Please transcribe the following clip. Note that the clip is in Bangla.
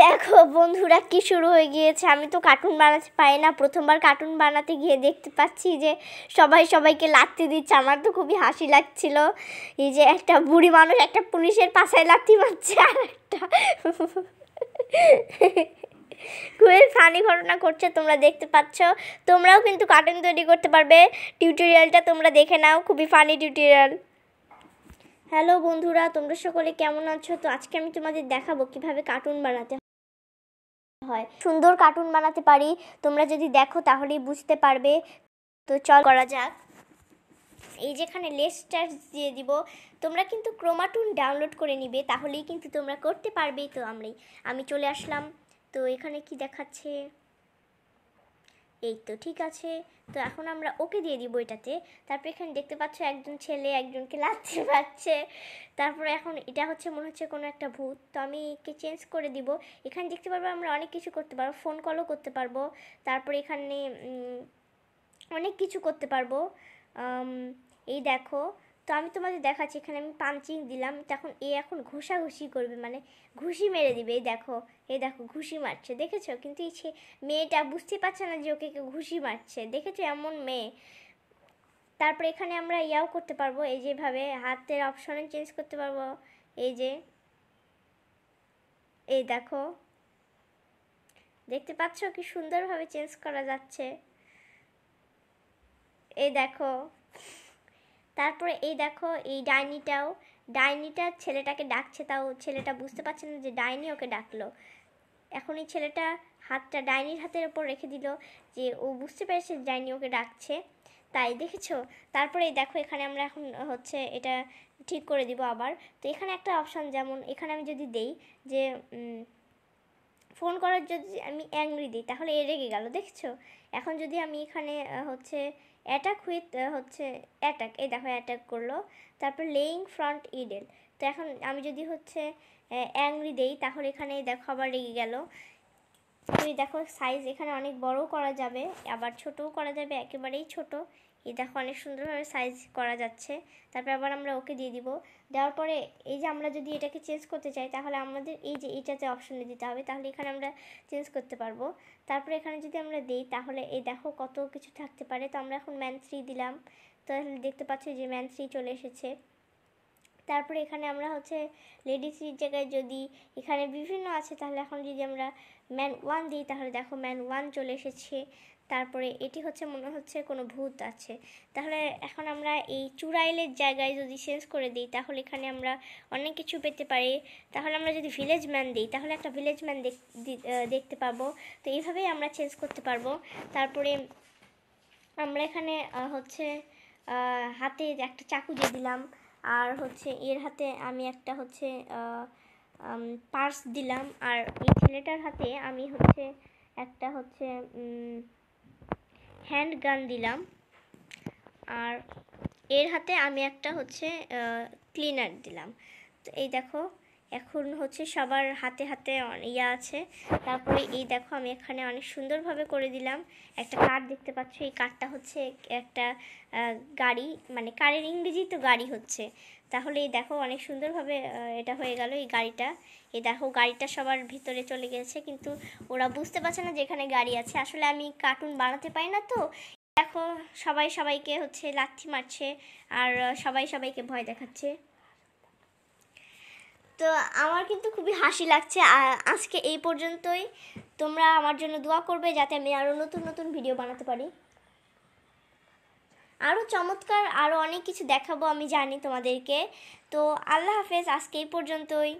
দেখো বন্ধুরা কি শুরু হয়ে গিয়েছে আমি তো কার্টুন বানাতে পারি না প্রথমবার কার্টুন বানাতে গিয়ে দেখতে পাচ্ছি যে সবাই সবাইকে লাত্তি দিচ্ছে আমার তো খুবই হাসি লাগছিল এই যে একটা বুড়ি মানুষ একটা পুলিশের পাশায় লাত্তি মারছে আর একটা খুবই ফানি ঘটনা করছে তোমরা দেখতে পাচ্ছ তোমরাও কিন্তু কার্টুন তৈরি করতে পারবে টিউটোরিয়ালটা তোমরা দেখে নাও খুবই ফানি টিউটোরিয়াল হ্যালো বন্ধুরা তোমরা সকলে কেমন আছো তো আজকে আমি তোমাদের দেখাবো কিভাবে কার্টুন বানাতে হয় সুন্দর কার্টুন বানাতে পারি তোমরা যদি দেখো তাহলেই বুঝতে পারবে তো চল করা যাক এই যেখানে লেস চার্জ দিয়ে দিব তোমরা কিন্তু ক্রোমাটুন ডাউনলোড করে নিবে তাহলেই কিন্তু তোমরা করতে পারবেই তো আমরাই আমি চলে আসলাম তো এখানে কি দেখাচ্ছে এই তো ঠিক আছে তো এখন আমরা ওকে দিয়ে দিই এটাতে তারপর এখানে দেখতে পাচ্ছ একজন ছেলে একজনকে লাচ্ছে পাচ্ছে তারপরে এখন এটা হচ্ছে মনে হচ্ছে কোনো একটা ভূত তো আমি একে চেঞ্জ করে দিব এখানে দেখতে পারবো আমরা অনেক কিছু করতে পারবো ফোন কলও করতে পারবো তারপরে এখানে অনেক কিছু করতে পারবো এই দেখো তো আমি তোমাদের দেখাচ্ছি এখানে আমি পাঞ্চিং দিলাম তখন এ এখন ঘুষি করবে মানে ঘুষি মেরে দিবে এই দেখো এ দেখো ঘুষি মারছে দেখেছো কিন্তু এই সে মেয়েটা বুঝতে পারছে না যে ওকে কেউ ঘুষি মারছে দেখেছো এমন মেয়ে তারপর এখানে আমরা ইয়াও করতে পারবো এই যেভাবে হাতের অপশনে চেঞ্জ করতে পারবো এই যে এই দেখো দেখতে পাচ্ছ কি সুন্দরভাবে চেঞ্জ করা যাচ্ছে এই দেখো তারপরে এই দেখো এই ডাইনিটাও ডাইনিটা ছেলেটাকে ডাকছে তাও ছেলেটা বুঝতে পারছে না যে ডাইনি ওকে ডাকলো এখন এই ছেলেটা হাতটা ডাইনির হাতের ওপর রেখে দিল যে ও বুঝতে পেরেছে ডাইনি ওকে ডাকছে তাই দেখেছো তারপরে দেখো এখানে আমরা এখন হচ্ছে এটা ঠিক করে দিব আবার তো এখানে একটা অপশান যেমন এখানে আমি যদি দেই যে ফোন করার যদি আমি অ্যাংরি দিই তাহলে এ রেগে গেল দেখেছো এখন যদি আমি এখানে হচ্ছে অ্যাটাক হুইথ হচ্ছে অ্যাটাক এই দেখো অ্যাটাক করলো তারপর লেইং ফ্রন্ট ইডেল তো এখন আমি যদি হচ্ছে অ্যাংরি দেই তাহলে এখানে দেখো আবার রেগে গেল তুই দেখো সাইজ এখানে অনেক বড়ও করা যাবে আবার ছোটও করা যাবে একেবারেই ছোট এই দেখো অনেক সুন্দরভাবে সাইজ করা যাচ্ছে তারপর আবার আমরা ওকে দিয়ে দিব দেওয়ার পরে এই যে আমরা যদি এটাকে চেঞ্জ করতে চাই তাহলে আমাদের এই যে এটাতে অপশনে দিতে হবে তাহলে এখানে আমরা চেঞ্জ করতে পারবো তারপরে এখানে যদি আমরা দিই তাহলে এই দেখো কত কিছু থাকতে পারে তো আমরা এখন ম্যান থ্রি দিলাম তাহলে দেখতে পাচ্ছি যে ম্যান থ্রি চলে এসেছে তারপরে এখানে আমরা হচ্ছে লেডি জায়গায় যদি এখানে বিভিন্ন আছে তাহলে এখন যদি আমরা ম্যান ওয়ান দিই তাহলে দেখো ম্যান ওয়ান চলে এসেছে তারপরে এটি হচ্ছে মনে হচ্ছে কোনো ভূত আছে তাহলে এখন আমরা এই চুড়াইলের জায়গায় যদি চেঞ্জ করে দিই তাহলে এখানে আমরা অনেক কিছু পেতে পারি তাহলে আমরা যদি ভিলেজ ম্যান দিই তাহলে একটা ভিলেজ ম্যান দেখতে পাবো তো এইভাবেই আমরা চেঞ্জ করতে পারবো তারপরে আমরা এখানে হচ্ছে হাতে একটা চাকু দিয়ে দিলাম আর হচ্ছে এর হাতে আমি একটা হচ্ছে পার্স দিলাম আর এই ছেলেটার হাতে আমি হচ্ছে একটা হচ্ছে হ্যান্ড গান দিলাম আর এর হাতে আমি একটা হচ্ছে ক্লিনার দিলাম তো এই দেখো এখন হচ্ছে সবার হাতে হাতে ইয়া আছে তারপরে এই দেখো আমি এখানে অনেক সুন্দরভাবে করে দিলাম একটা কার দেখতে পাচ্ছ এই কার্ডটা হচ্ছে একটা গাড়ি মানে কারের ইংরেজি তো গাড়ি হচ্ছে তাহলে এই দেখো অনেক সুন্দরভাবে এটা হয়ে গেল এই গাড়িটা এই দেখো গাড়িটা সবার ভিতরে চলে গেছে কিন্তু ওরা বুঝতে পারছে না যে এখানে গাড়ি আছে আসলে আমি কার্টুন বানাতে পারি না তো দেখো সবাই সবাইকে হচ্ছে লাথি মারছে আর সবাই সবাইকে ভয় দেখাচ্ছে তো আমার কিন্তু খুবই হাসি লাগছে আজকে এই পর্যন্তই তোমরা আমার জন্য দোয়া করবে যাতে আমি আরও নতুন নতুন ভিডিও বানাতে পারি আরও চমৎকার আরও অনেক কিছু দেখাবো আমি জানি তোমাদেরকে তো আল্লাহ হাফেজ আজকে এই পর্যন্তই